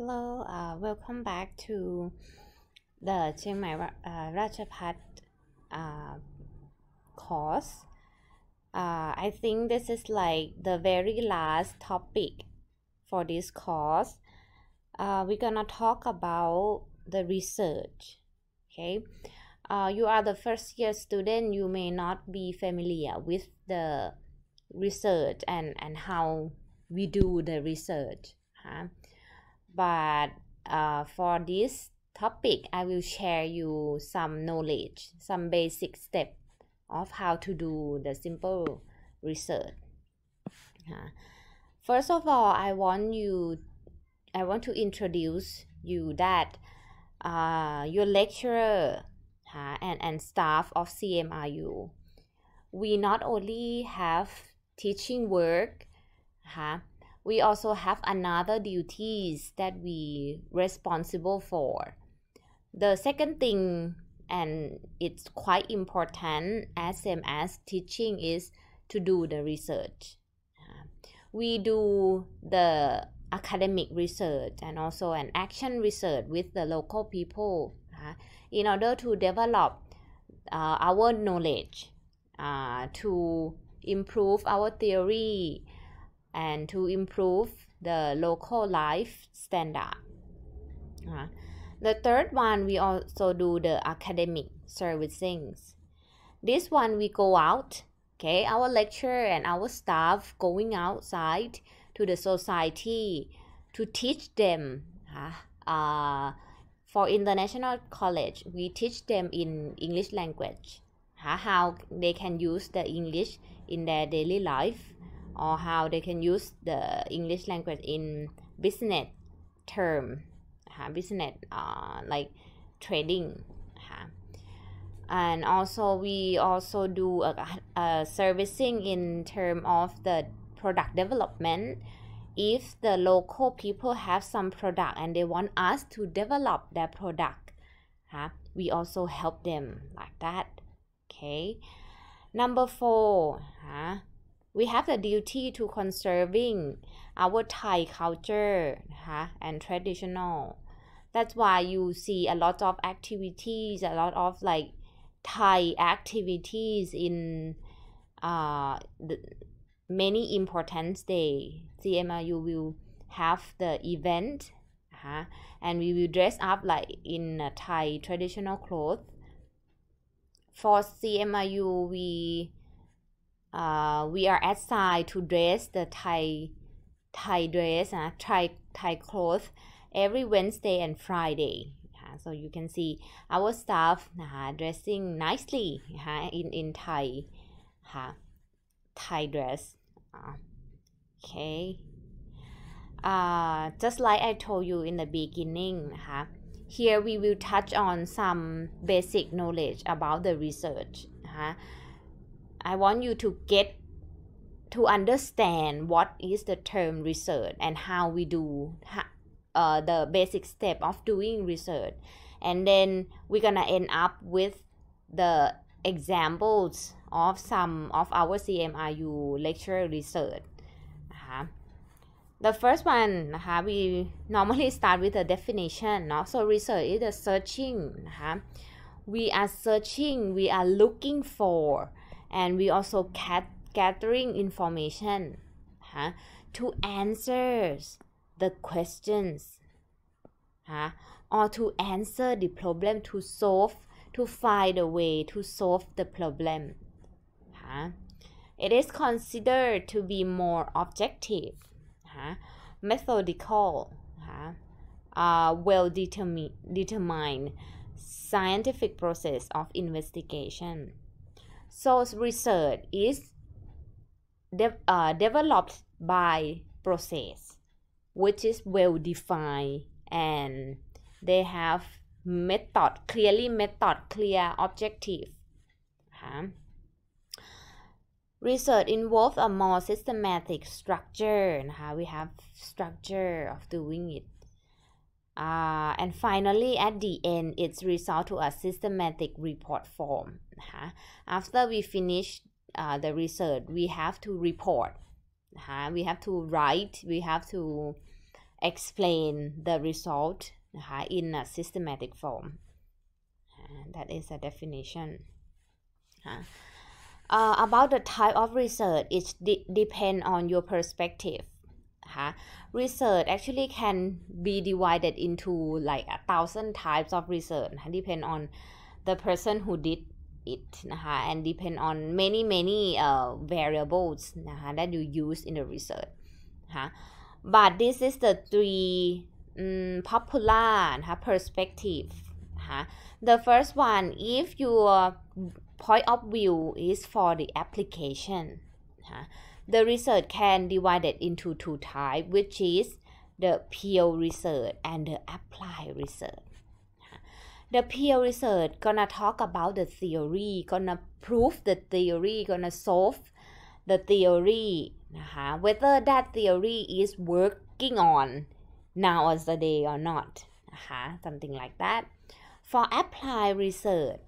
Hello, uh, welcome back to the Chiang Mai uh, Rajapat uh, course. Uh, I think this is like the very last topic for this course. Uh, we're gonna talk about the research. Okay, uh, you are the first year student, you may not be familiar with the research and, and how we do the research. Huh? but uh, for this topic i will share you some knowledge some basic step of how to do the simple research uh, first of all i want you i want to introduce you that uh, your lecturer uh, and, and staff of CMRU, we not only have teaching work uh, we also have another duties that we responsible for the second thing and it's quite important as same as teaching is to do the research we do the academic research and also an action research with the local people uh, in order to develop uh, our knowledge uh, to improve our theory and to improve the local life standard. Uh, the third one, we also do the academic servicings. This one, we go out, okay, our lecturer and our staff going outside to the society to teach them. Uh, uh, for international college, we teach them in English language, uh, how they can use the English in their daily life or how they can use the English language in business term ค่ะ business uh, like trading ค่ะ and also we also do a, a servicing in term of the product development if the local people have some product and they want us to develop their product ค่ะ we also help them like that okay number four huh? we have the duty to conserving our Thai culture huh? and traditional that's why you see a lot of activities a lot of like Thai activities in uh, the, many important day CMRU will have the event huh? and we will dress up like in Thai traditional clothes for CMRU we uh, we are assigned to dress the Thai Thai dress uh, Thai Thai cloth every Wednesday and Friday. Uh, so you can see our staff uh, dressing nicely uh, in in Thai uh, Thai dress. Uh, okay. Uh, just like I told you in the beginning, uh, here we will touch on some basic knowledge about the research. Uh, I want you to get to understand what is the term research and how we do uh, the basic step of doing research and then we're gonna end up with the examples of some of our CMRU lecture research uh-huh. the first one นะคะ uh-huh, we normally start with a definition No, so research is the searching uh-huh. we are searching we are looking for and we also cat gathering information huh, to answers the questions huh, or to answer the problem to solve to find a way to solve the problem huh. it is considered to be more objective huh, methodical huh, uh, well determined determine scientific process of investigation source research is de uh, developed by process which is well defined and they have method clearly method clear objective huh. research involves a more systematic structure Huh. we have structure of doing it uh, and finally at the end it's result to a systematic report form uh-huh. after we finish uh, the research we have to report uh-huh. we have to write we have to explain the result uh-huh, in a systematic form uh, that is a definition uh, about the type of research it de depend on your perspective huh? research actually can be divided into like a thousand types of research depend on the person who did it and depend on many many uh, variables that you use in the research but this is the three um, mm, popular นะคะ perspective the first one if your point of view is for the application the research can divide it into two types, which is the peer research and the applied research. The peer research gonna talk about the theory, gonna prove the theory, gonna solve the theory whether that theory is working on now or the day or not something like that for applied research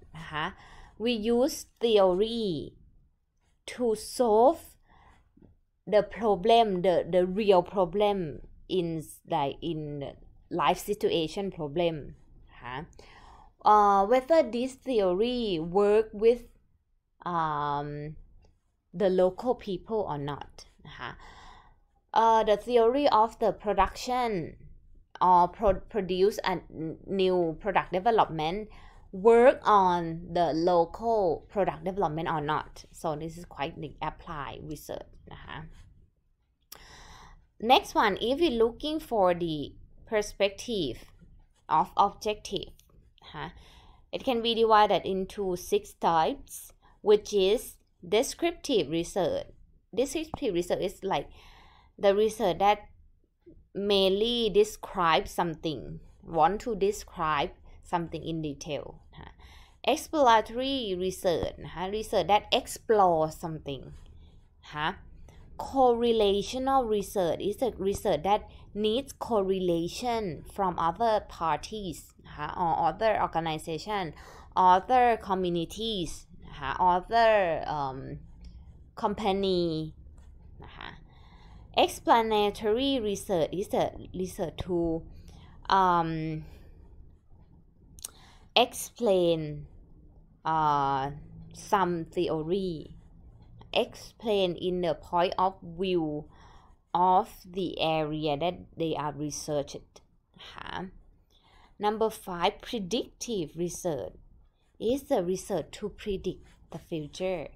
we use theory to solve the problem the the real problem in like in life situation problem huh? uh, whether this theory work with um, the local people or not นะคะเอ่อ uh, the theory of the production or pro produce a new product development work on the local product development or not. So this is quite the applied research. Uh-huh. Next one, if you're looking for the perspective of objective, uh-huh, it can be divided into six types, which is descriptive research. Descriptive research is like the research that mainly describes something, want to describe something in detail exploratory research นะคะ research that explore something นะคะ correlational research is a research that needs correlation from other parties นะคะ or other organization other communities นะคะ other um, company นะคะ explanatory research is a research to um, explain uh, some theory explained in the point of view of the area that they are researched. Huh? Number five, predictive research is the research to predict the future.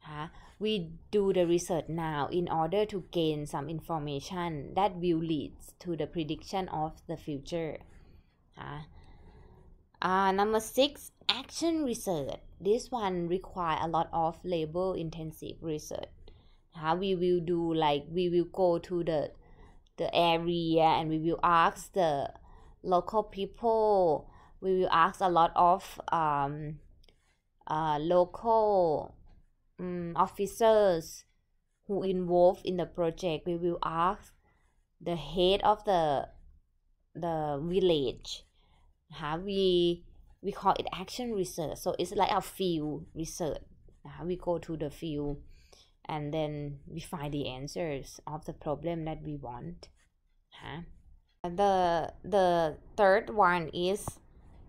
Huh? We do the research now in order to gain some information that will lead to the prediction of the future. Huh? Uh, number six, action research. This one require a lot of labor intensive research. How we will do like we will go to the the area and we will ask the local people. We will ask a lot of um uh, local um, officers who involved in the project. We will ask the head of the the village uh, we we call it action research so it's like a field research uh, we go to the field and then we find the answers of the problem that we want huh? the the third one is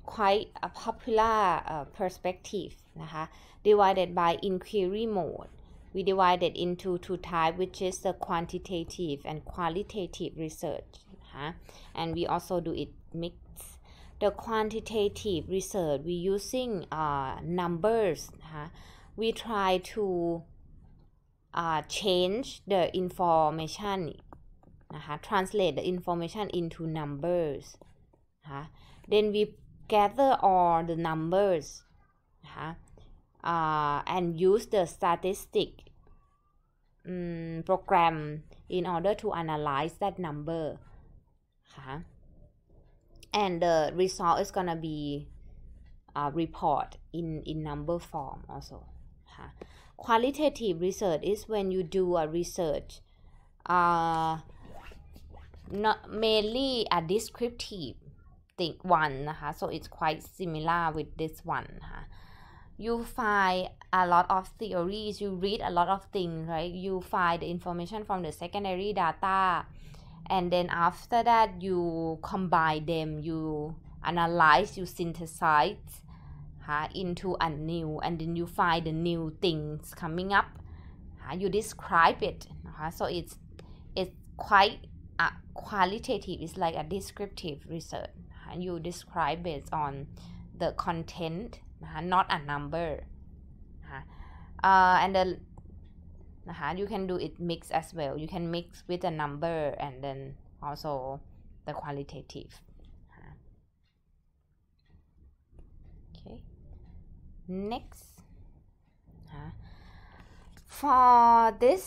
quite a popular uh, perspective นะคะ divided by inquiry mode we divide it into two types which is the quantitative and qualitative research นะคะ and we also do it mix the quantitative research we using uh, numbers we try to uh, change the information uh-huh, translate the information into numbers then we gather all the numbers นะคะ uh, and use the statistic um, program in order to analyze that number and the result is gonna be a uh, report in in number form also huh? qualitative research is when you do a research uh, not mainly a descriptive thing one so it's quite similar with this one นะคะ you find a lot of theories you read a lot of things right you find the information from the secondary data and then after that you combine them you analyze you synthesize huh? into a new and then you find the new things coming up Huh? you describe it so it's it's quite a uh, qualitative it's like a descriptive research and you describe based on the content not a number uh, and the นะคะ you can do it mix as well you can mix with the number and then also the qualitative okay next for this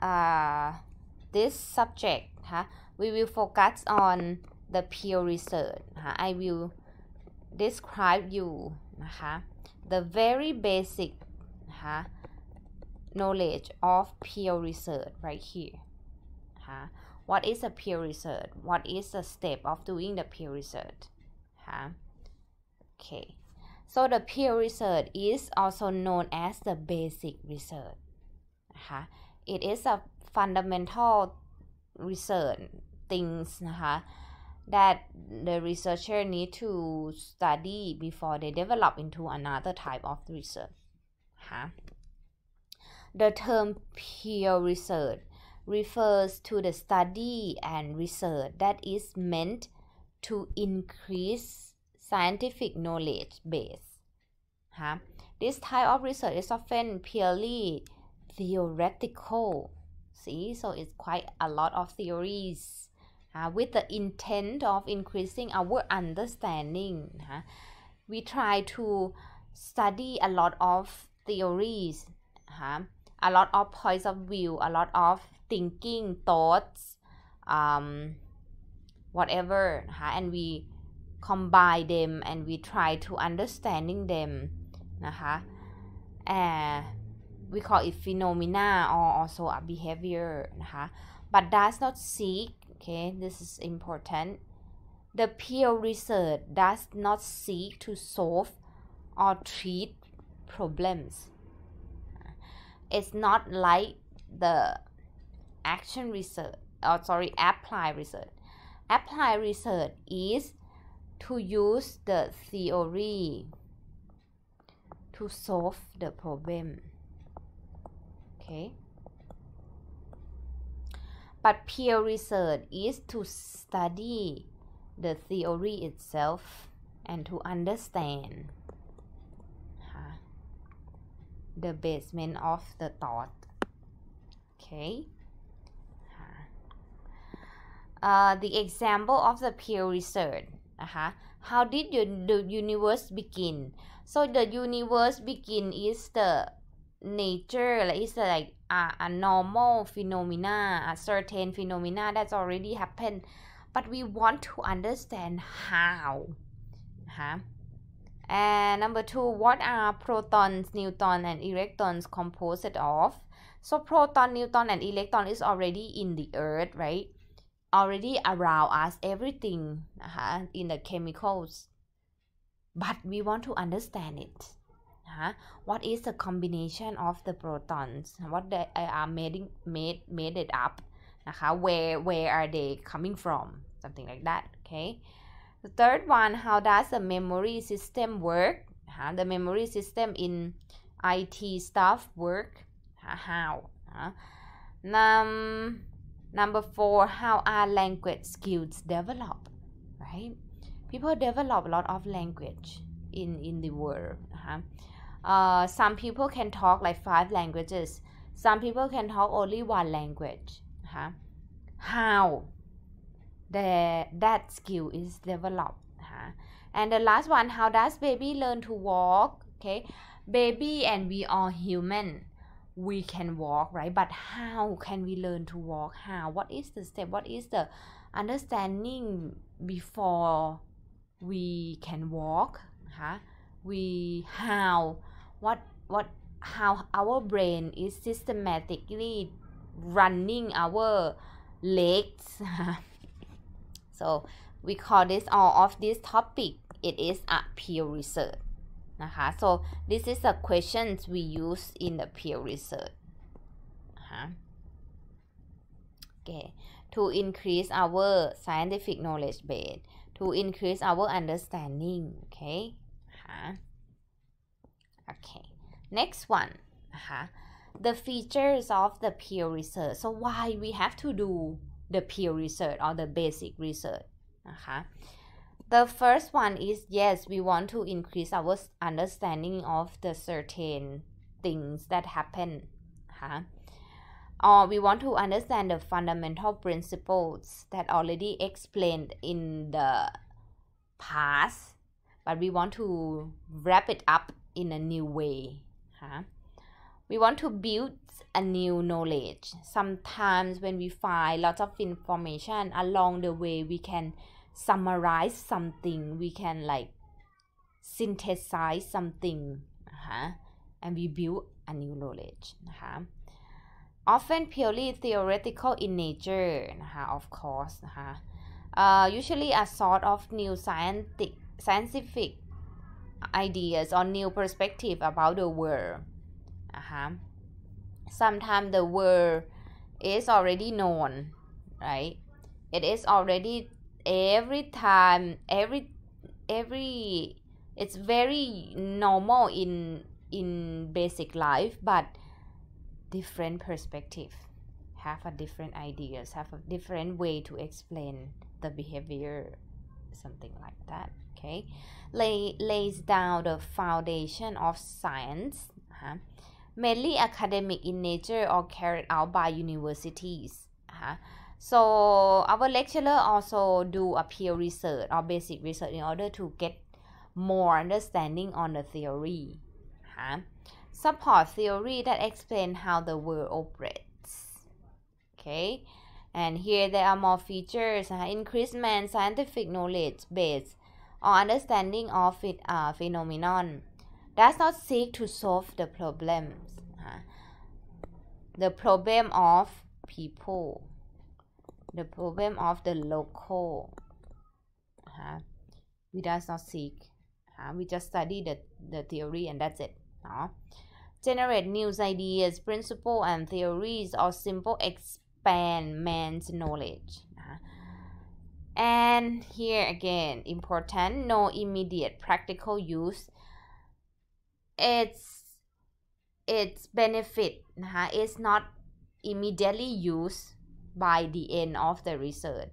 uh, this subject huh, we will focus on the peer research huh? I will describe you นะคะ the very basic นะคะ knowledge of peer research right here. Huh? What is a peer research? What is the step of doing the peer research? Huh? Okay. So the peer research is also known as the basic research. Huh? It is a fundamental research things huh, that the researcher need to study before they develop into another type of research. Huh? The term pure research refers to the study and research that is meant to increase scientific knowledge base. Huh? This type of research is often purely theoretical. See, so it's quite a lot of theories uh, with the intent of increasing our understanding. Huh? We try to study a lot of theories. Huh? a lot of points of view, a lot of thinking, thoughts, um, whatever, and we combine them and we try to understanding them, uh, we call it phenomena or also a behavior, but does not seek, okay, this is important. The peer research does not seek to solve or treat problems it's not like the action research or uh, sorry apply research Apply research is to use the theory to solve the problem okay but peer research is to study the theory itself and to understand the basement of the thought okay uh-huh. uh, the example of the pure research uh -huh. how did you, the universe begin so the universe begin is the nature like it's like a, a normal phenomena a certain phenomena that's already happened but we want to understand how uh -huh. And number two, what are protons, neutrons, and electrons composed of? So proton, neutron, and electron is already in the earth, right? Already around us, everything uh -huh, in the chemicals. But we want to understand it. -huh. What is the combination of the protons? What they uh, are made, made, made it up? Uh -huh. Where, where are they coming from? Something like that, okay? The third one, how does the memory system work? Uh, the memory system in IT stuff work? Uh, how? Uh, num number four, how are language skills developed? Right? People develop a lot of language in, in the world. Uh, some people can talk like five languages. Some people can talk only one language. How? the, that skill is developed. Huh? And the last one, how does baby learn to walk? Okay, baby and we are human. We can walk, right? But how can we learn to walk? How? What is the step? What is the understanding before we can walk? Huh? We how? What what? How our brain is systematically running our legs. so we call this all of this topic it is a peer research นะคะ so this is the questions we use in the peer research huh? okay to increase our scientific knowledge base to increase our understanding okay huh? okay next one huh? the features of the peer research so why we have to do the pure research or the basic research huh? The first one is yes we want to increase our understanding of the certain things that happen huh? or uh, we want to understand the fundamental principles that already explained in the past but we want to wrap it up in a new way huh? we want to build a new knowledge. Sometimes when we find lots of information along the way, we can summarize something. We can like synthesize something uh-huh, and we build a new knowledge. Uh-huh. Often purely theoretical in nature, uh-huh, of course. Uh-huh. Uh, usually a sort of new scientific, scientific ideas or new perspective about the world. Uh-huh sometimes the word is already known right it is already every time every every it's very normal in in basic life but different perspective have a different ideas have a different way to explain the behavior something like that okay lay lays down the foundation of science uh -huh mainly academic in nature or carried out by universities. Uh-huh. So our lecturer also do a peer research or basic research in order to get more understanding on the theory. Uh-huh. Support theory that explain how the world operates. Okay, and here there are more features. Uh, increase man's scientific knowledge base or understanding of it, uh, phenomenon does not seek to solve the problems the problem of people the problem of the local huh? we does not seek we just study the, the theory and that's it generate new ideas principle and theories or simple expand man's knowledge and here again important no immediate practical use its its benefit นะคะ is not immediately used by the end of the research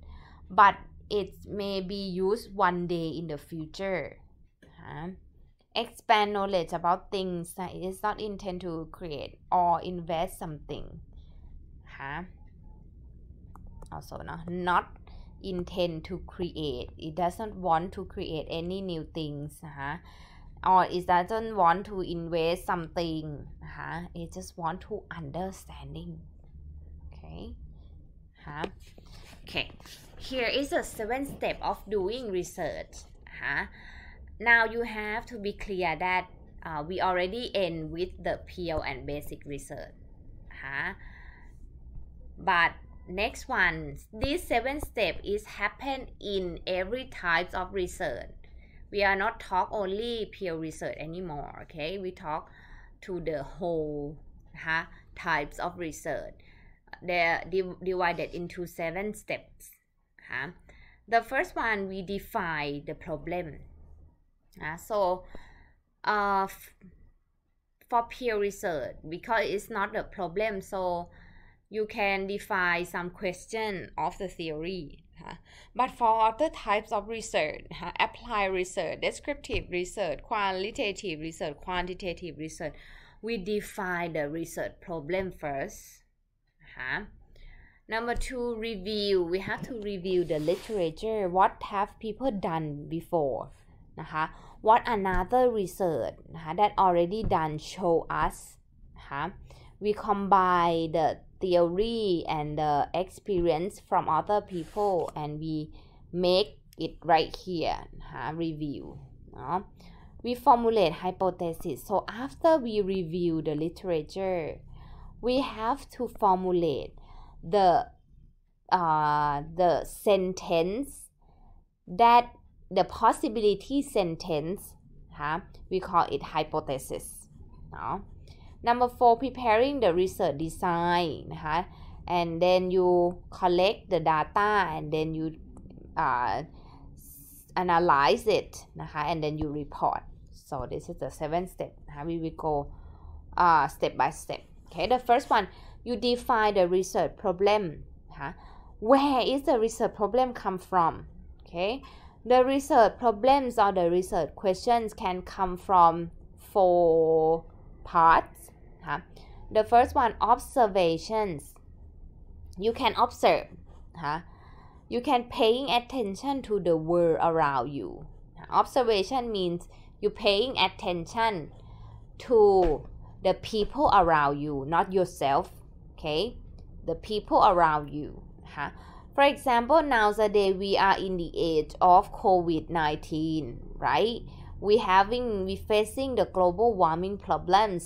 but it may be used one day in the future huh? expand knowledge about things that is it is not intend to create or invest something huh? also เนาะ not intend to create it doesn't want to create any new things huh? or it doesn't want to invest something Huh? it just want to understanding okay Huh? okay here is the seventh step of doing research Huh? now you have to be clear that uh, we already end with the pure and basic research Huh? but next one this seventh step is happen in every types of research we are not talk only peer research anymore okay we talk to the whole huh, types of research they're divided into seven steps huh? the first one we define the problem uh, so uh, for peer research because it's not a problem so you can define some question of the theory but for other types of research, applied research, descriptive research, qualitative research, quantitative research, we define the research problem first. Number two, review. We have to review the literature. What have people done before? What another research that already done show us We combine the theory and the experience from other people and we make it right here Huh? review เนาะ we formulate hypothesis so after we review the literature we have to formulate the uh, the sentence that the possibility sentence Huh? we call it hypothesis เนาะ Number four, preparing the research design huh, and then you collect the data and then you uh, analyze it and then you report so this is the seventh step huh. we will go uh, step by step okay the first one you define the research problem huh. where is the research problem come from okay the research problems or the research questions can come from four parts ค่ะ the first one observations you can observe ค่ะ you can paying attention to the world around you observation means you paying attention to the people around you not yourself okay the people around you ค่ะ For example, nowadays we are in the age of COVID-19, right? We having we facing the global warming problems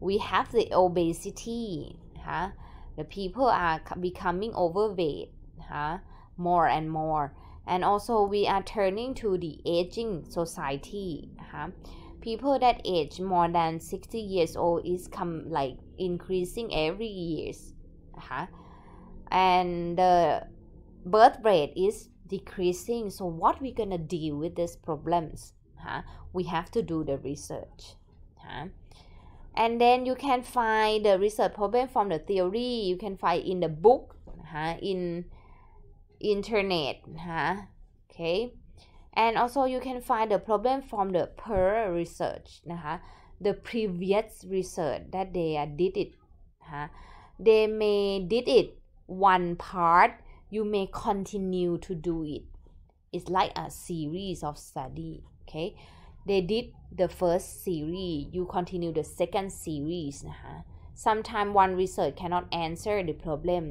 we have the obesity huh? the people are becoming overweight huh? more and more and also we are turning to the aging society huh? people that age more than 60 years old is come like increasing every years huh? and the birth rate is decreasing so what we gonna deal with these problems huh? we have to do the research huh? and then you can find the research problem from the theory you can find in the book huh? in internet huh? okay and also you can find the problem from the per research huh? the previous research that they did it huh? they may did it one part you may continue to do it it's like a series of study okay they did the first series you continue the second series นะคะ sometimes one research cannot answer the problem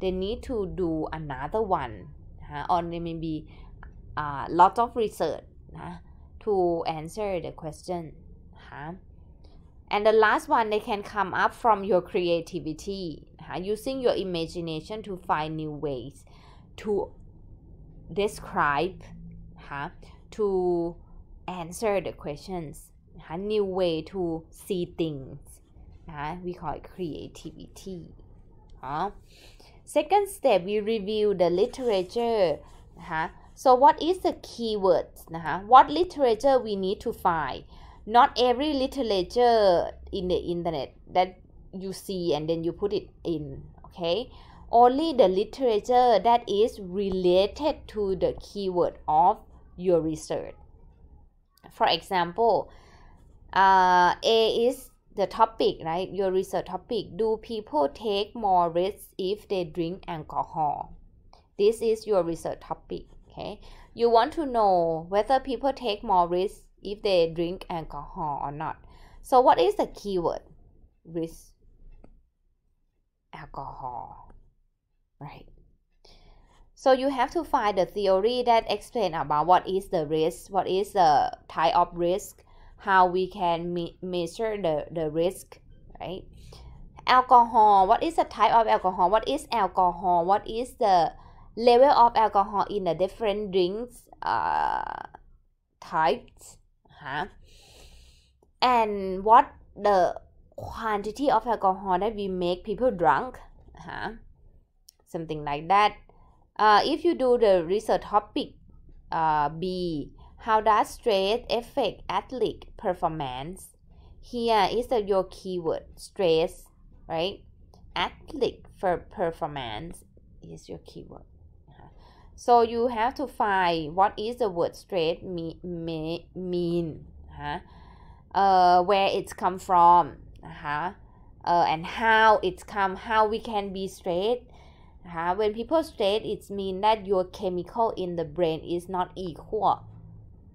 they need to do another one นะคะ or there may be a uh, lot of research นะ to answer the question นะคะ and the last one they can come up from your creativity นะคะ using your imagination to find new ways to describe นะคะ to answer the questions a new way to see things we call it creativity second step we review the literature so what is the keywords นะคะ what literature we need to find not every literature in the internet that you see and then you put it in okay only the literature that is related to the keyword of your research for example, uh, A is the topic, right? Your research topic. Do people take more risks if they drink alcohol? This is your research topic, okay? You want to know whether people take more risks if they drink alcohol or not. So what is the keyword? Risk alcohol, right? So you have to find the theory that explain about what is the risk, what is the type of risk, how we can me measure the, the risk, right? Alcohol, what is the type of alcohol, what is alcohol, what is the level of alcohol in the different drinks uh, types, huh? and what the quantity of alcohol that we make people drunk, huh? something like that uh, if you do the research topic uh, B, how does stress affect athlete performance? Here is the, your keyword stress, right? Athlete for performance is your keyword. Uh-huh. So you have to find what is the word stress me, me, mean, huh? uh, where it's come from, uh, -huh. uh, and how it's come, how we can be straight Huh? When people state it means that your chemical in the brain is not equal.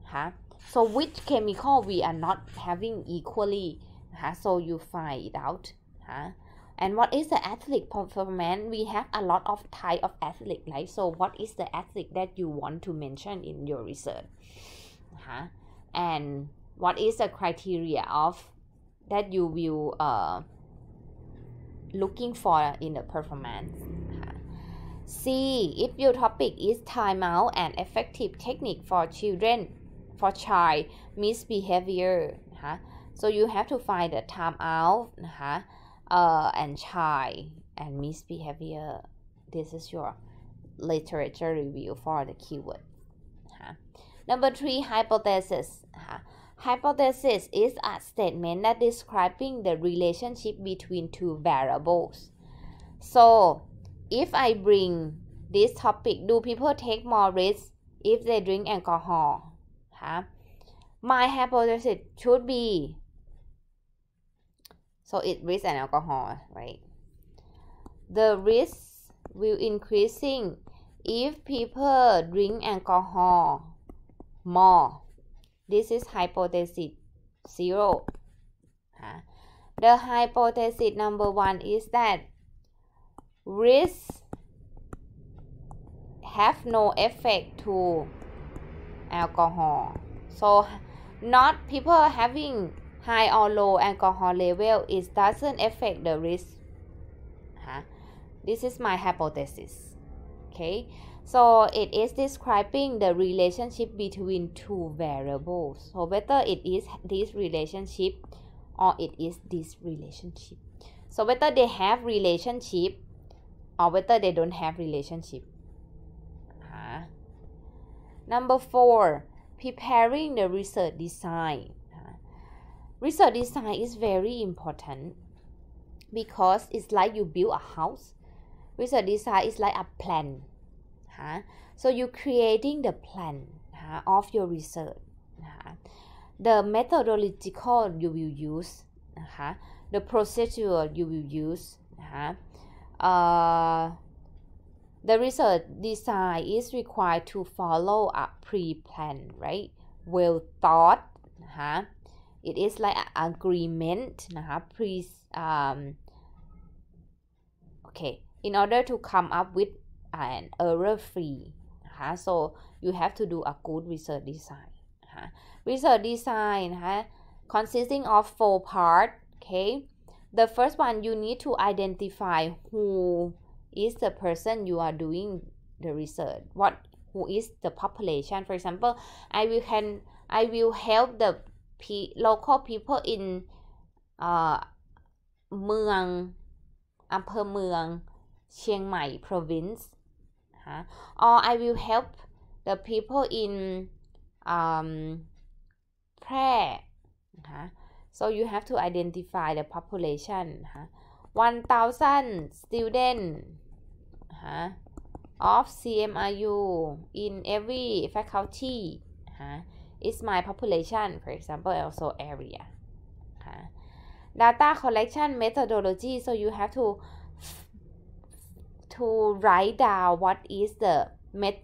Huh? So which chemical we are not having equally? Huh? So you find it out. Huh? And what is the athletic performance? We have a lot of type of athletic, right? So what is the athletic that you want to mention in your research? Huh? And what is the criteria of that you will uh, looking for in the performance? C. If your topic is time out and effective technique for children, for child misbehavior so you have to find the time out uh, and child and misbehavior this is your literature review for the keyword number three hypothesis hypothesis is a statement that describing the relationship between two variables so if I bring this topic, do people take more risks if they drink alcohol? Huh? My hypothesis should be so it risk and alcohol, right? The risk will increasing if people drink alcohol more. This is hypothesis zero. Huh? The hypothesis number one is that risks have no effect to alcohol so not people having high or low alcohol level it doesn't affect the risk huh? this is my hypothesis okay so it is describing the relationship between two variables so whether it is this relationship or it is this relationship so whether they have relationship or whether they don't have relationship uh-huh. number four preparing the research design uh, research design is very important because it's like you build a house research design is like a plan huh? so you're creating the plan huh, of your research huh? the methodological you will use huh? the procedure you will use huh? Uh, the research design is required to follow a pre-plan, right? Well thought, huh? It is like an agreement, huh? Please, um, okay. In order to come up with an error-free, huh? So you have to do a good research design, huh? Research design, huh? Consisting of four parts, okay? The first one, you need to identify who is the person you are doing the research. What who is the population? For example, I will can I will help the local people in uh เมืองอำเภอเมืองเชียงใหม่ province huh? or I will help the people in um แพร่ huh? so you have to identify the population 1000 students of CMRU in every faculty is my population for example also area data collection methodology so you have to to write down what is the method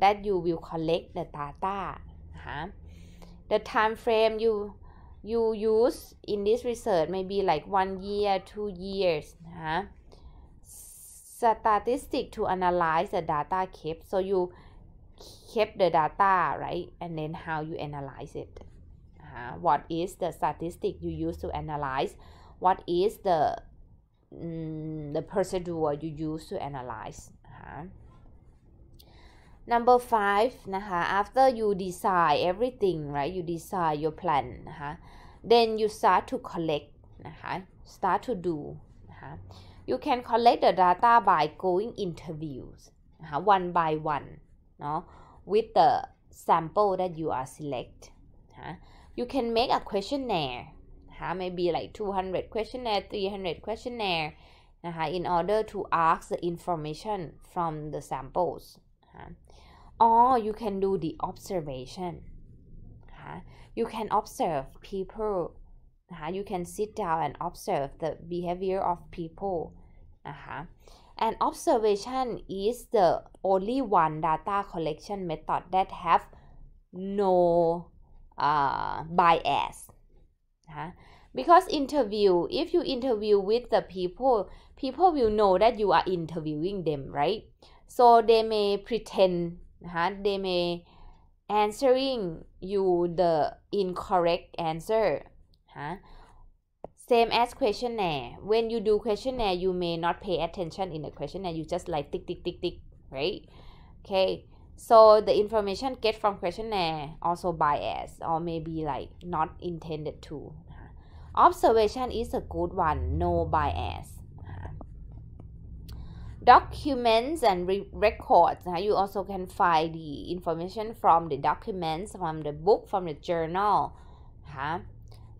that you will collect the data the time frame you you use in this research maybe like one year, two years. Huh? Statistic to analyze the data kept. So you keep the data, right? And then how you analyze it. Uh, what is the statistic you use to analyze? What is the um, the procedure you use to analyze? Uh, number five นะคะ uh-huh, after you decide everything right you decide your plan huh? then you start to collect นะคะ start to do นะคะ you can collect the data by going interviews นะคะ one by one เนาะ with the sample that you are select นะคะ you can make a questionnaire นะคะ maybe like 200 questionnaire 300 questionnaire นะคะ in order to ask the information from the samples นะคะ or you can do the observation you can observe people you can sit down and observe the behavior of people and observation is the only one data collection method that have no uh, bias because interview if you interview with the people people will know that you are interviewing them right so they may pretend they may answering you the incorrect answer huh? same as questionnaire when you do questionnaire you may not pay attention in the questionnaire you just like tick tick tick tick right okay so the information get from questionnaire also biased or maybe like not intended to observation is a good one no bias documents and re records uh, you also can find the information from the documents from the book from the journal huh?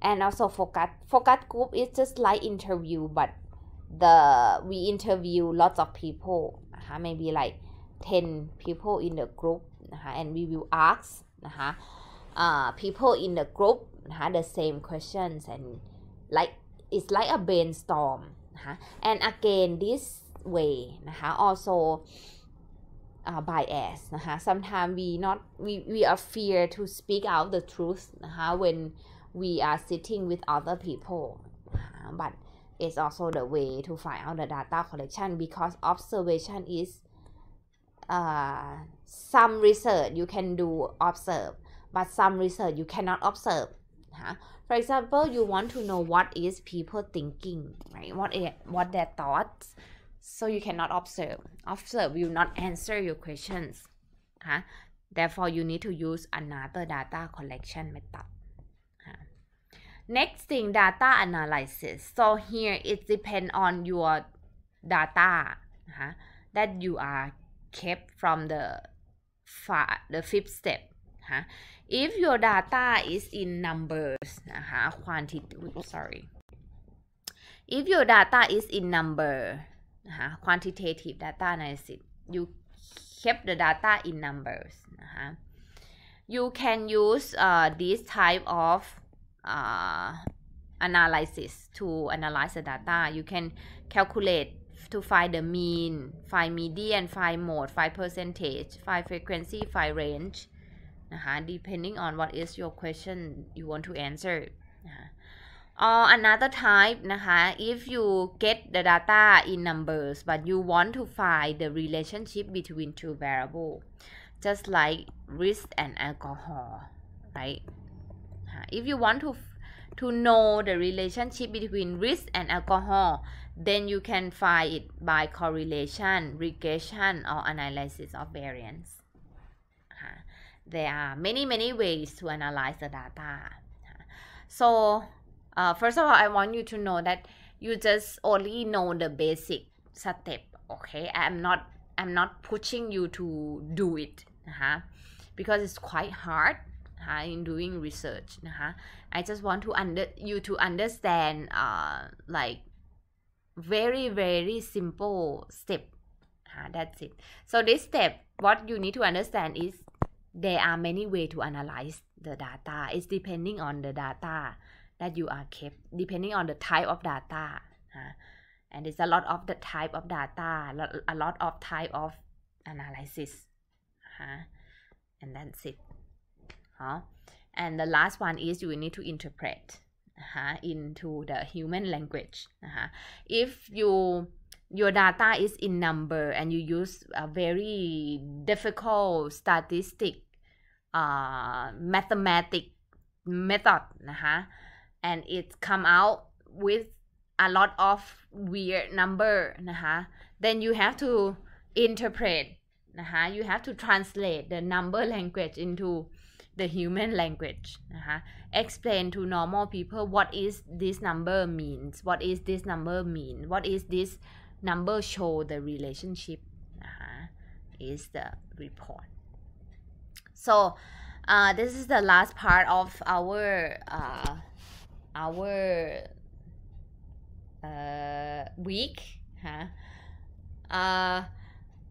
and also focus focus group is just like interview but the we interview lots of people uh, maybe like 10 people in the group uh, and we will ask uh, uh, people in the group uh, the same questions and like it's like a brainstorm uh, and again this way นะคะ also uh, bias นะคะ sometimes we not we we are fear to speak out the truth นะคะ when we are sitting with other people but it's also the way to find out the data collection because observation is uh, some research you can do observe but some research you cannot observe for example you want to know what is people thinking right what is, what their thoughts so you cannot observe observe will not answer your questions Huh? therefore you need to use another data collection method next thing data analysis so here it depend on your data that you are kept from the the fifth step Huh? if your data is in numbers huh? quantity sorry if your data is in number quantitative data analysis you keep the data in numbers นะคะ you can use uh, this type of uh, analysis to analyze the data you can calculate to find the mean find median find mode find percentage find frequency find range นะคะ depending on what is your question you want to answer or uh, another type นะคะ if you get the data in numbers but you want to find the relationship between two variable just like risk and alcohol right uh, if you want to to know the relationship between risk and alcohol then you can find it by correlation regression or analysis of variance uh, there are many many ways to analyze the data so uh, first of all, I want you to know that you just only know the basic step. Okay, I'm not I'm not pushing you to do it, huh because it's quite hard uh, in doing research. huh I just want to under you to understand uh like very very simple step. Uh-huh, that's it. So this step, what you need to understand is there are many way to analyze the data. It's depending on the data that you are kept depending on the type of data huh? and it's a lot of the type of data a lot of type of analysis huh? and that's it huh? and the last one is you need to interpret uh, into the human language uh, if you your data is in number and you use a very difficult statistic uh, mathematic method huh? and it's come out with a lot of weird number นะคะ then you have to interpret นะคะ you have to translate the number language into the human language นะคะ explain to normal people what is this number means what is this number mean what is this number show the relationship นะคะ is the report so uh, this is the last part of our uh, our uh, week, huh? Uh,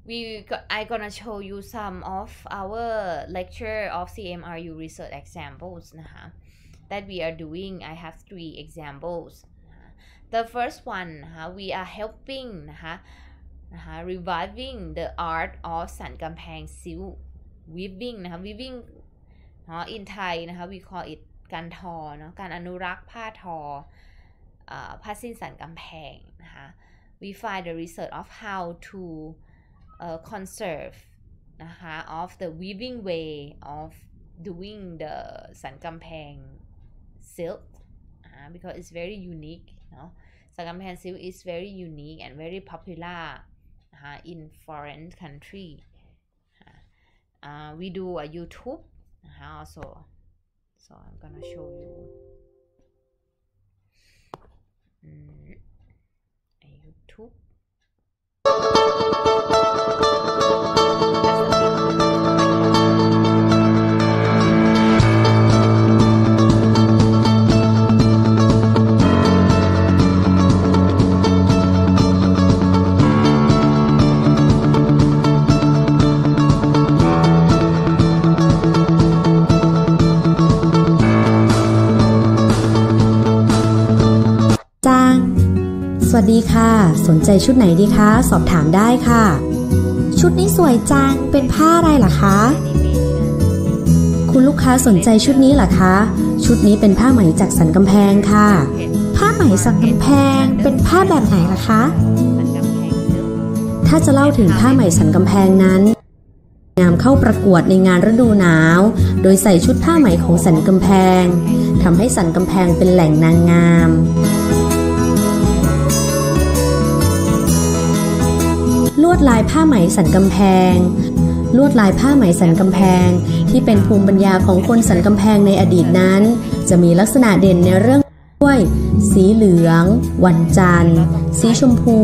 we I gonna show you some of our lecture of CMRU research examples, nah, That we are doing. I have three examples. The first one, huh, we are helping, huh, huh, reviving the art of San Kampang Siu weaving, nah, weaving. Huh, in Thai, nah, we call it การทอเนาะการอนุรักษ์ผ้าทอผ้าสิ้นสันกำแพงนะคะ we find the research of how to uh, conserve นะคะ of the weaving way of doing the สันกำแพง silk uh, because it's very unique เนาะสันกำแพง silk is very unique and very popular นะคะ in foreign country uh, we do a YouTube นะคะ also so I'm gonna show you um, mm, YouTube ดีค่ะ สนใจชุดไหนดีคะ สอบถามได้ค่ะ ชุดนี้สวยจัง เป็นผ้าอะไรล่ะคะ คุณลูกค้าสนใจชุดนี้หรอคะ ชุดนี้เป็นผ้าไหมจากสันกำแพงค่ะ ผ้าไหมสันกำแพงเป็นผ้าแบบไหนล่ะคะถ้าจะเล่าถึงผ้าไหมสันกำแพงนั้น งามเข้าประกวดในงานฤดูหนาว โดยใส่ชุดผ้าไหมของสันกำแพงทำให้สันกำแพงเป็นแหล่งนางงามลวดลายผ้าไหมสันกำแพง ลวดลายผ้าไหมสันกำแพง ที่เป็นภูมิปัญญาของคนสันกำแพงในอดีตนั้น จะมีลักษณะเด่นในเรื่องด้วย สีเหลือง วันจันทร์ สีชมพู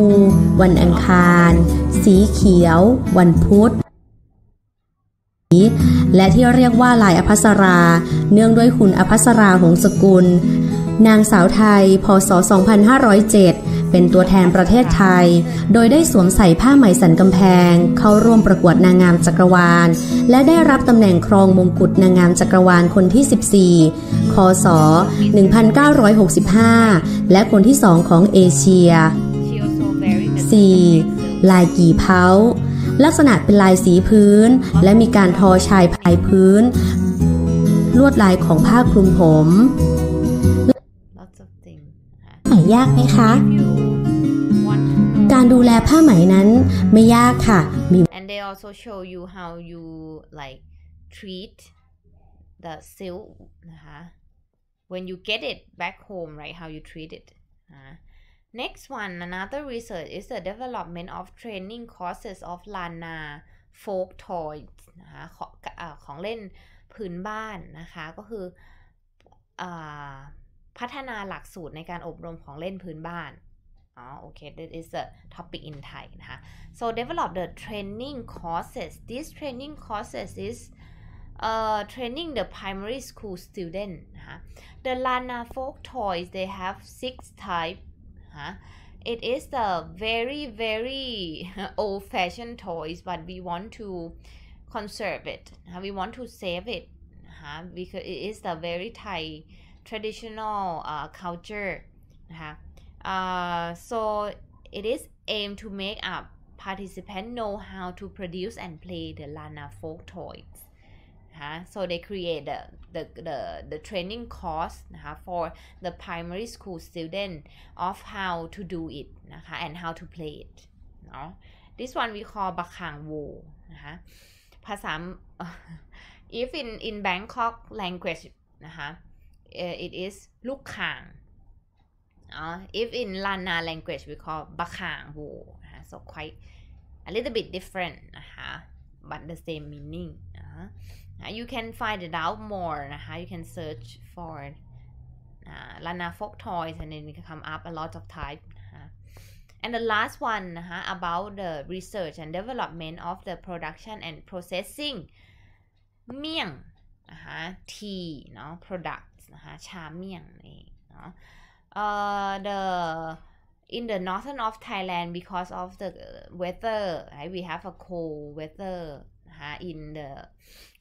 วันอังคาร สีเขียว วันพุธ และที่เรียกว่าลายอภัสรา เนื่องด้วยคุณอภัสราหงสกุล นางสาวไทยพศ 2507เป็นตัวแทนประเทศไทย โดยได้สวมใส่ผ้าไหมสันกำแพง เข้าร่วมประกวดนางงามจักรวาล และได้รับตำแหน่งครองมงกุฎนางงามจักรวาลคนที่ 14 คศ 1965 และคนที่ 2 ของเอเชีย 4. ลายกี่เพาลักษณะเป็นลายสีพื้น และมีการทอชายภายพื้น ลวดลายของผ้าคลุมผมยากไหมคะ การดูแลผ้าไหมนั้นไม่ยากค่ะ มี and they also show you how you like treat the silk นะคะ when you get it back home right how you treat it next one another research is the development of training courses of lana folk toys นะคะของเล่นพื้นบ้านนะคะก็คือพัฒนาหลักสูตรในการอบรมของเล่นพื้นบ้าน อ๋อโอเค t h i s is a topic in Thai นะคะ so develop the training courses this training courses is uh, training the primary school student นะคะ the Lana folk toys they have six type นะคะ it is the very very old fashioned toys but we want to conserve it นะะ we want to save it นะคะ because it is the very Thai traditional uh, culture uh-huh. uh, so it is aimed to make up participant know how to produce and play the Lana folk toys นะคะ uh-huh. so they create the the the, the training course นะคะ uh-huh, for the primary school student of how to do it and how to play it เนาะ this one we call บักขางวูนะคะภาษา if in in Bangkok language นะคะ uh, it is lukkang. Uh, if in Lana language we call bakang so quite a little bit different, uh-huh, but the same meaning. Uh-huh. Uh, you can find it out more. Uh, you can search for uh, Lana folk toys and then it can come up a lot of type. and the last one uh, about the research and development of the production and processing. meang uh, tea no, product uh, the in the northern of Thailand because of the weather right we have a cold weather นะคะ in the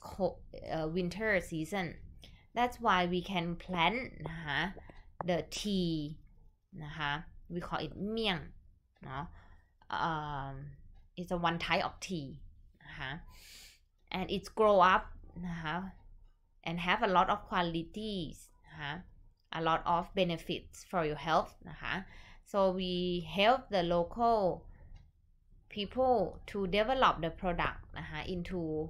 cold, uh, winter season that's why we can plant นะคะ the tea นะคะ we call it เมี่ยงเนาะ um, it's a one type of tea นะคะ and it's grow up นะคะ and have a lot of qualities huh? a lot of benefits for your health huh? so we help the local people to develop the product huh, into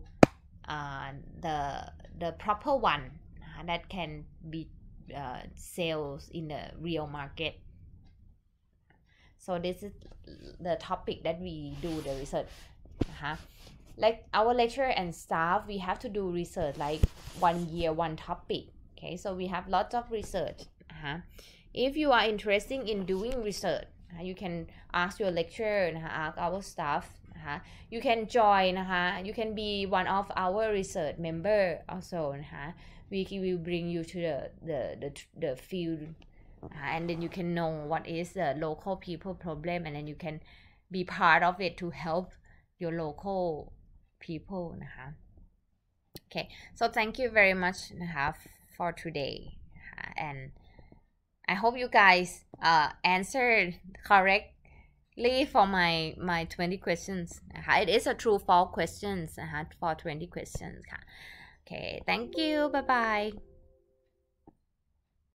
uh, the the proper one huh, that can be uh, sales in the real market so this is the topic that we do the research huh? like our lecturer and staff we have to do research like one year one topic okay so we have lots of research uh -huh. if you are interested in doing research uh, you can ask your lecturer and uh, ask our staff uh, you can join uh, you can be one of our research member also uh, we will bring you to the the, the, the field uh, and then you can know what is the local people problem and then you can be part of it to help your local people okay so thank you very much นะคะ for today and I hope you guys uh, answered correctly for my my 20 questions นะคะ it is a true false questions นะคะ for 20 questions okay thank you bye bye